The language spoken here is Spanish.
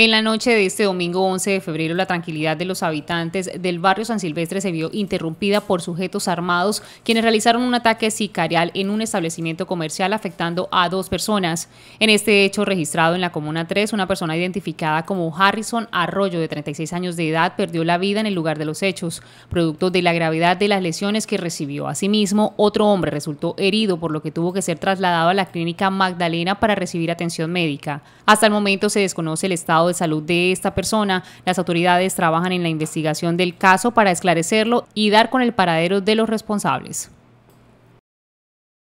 En la noche de este domingo 11 de febrero, la tranquilidad de los habitantes del barrio San Silvestre se vio interrumpida por sujetos armados quienes realizaron un ataque sicarial en un establecimiento comercial afectando a dos personas. En este hecho registrado en la Comuna 3, una persona identificada como Harrison Arroyo, de 36 años de edad, perdió la vida en el lugar de los hechos, producto de la gravedad de las lesiones que recibió. Asimismo, otro hombre resultó herido, por lo que tuvo que ser trasladado a la clínica Magdalena para recibir atención médica. Hasta el momento se desconoce el estado de salud de esta persona. Las autoridades trabajan en la investigación del caso para esclarecerlo y dar con el paradero de los responsables.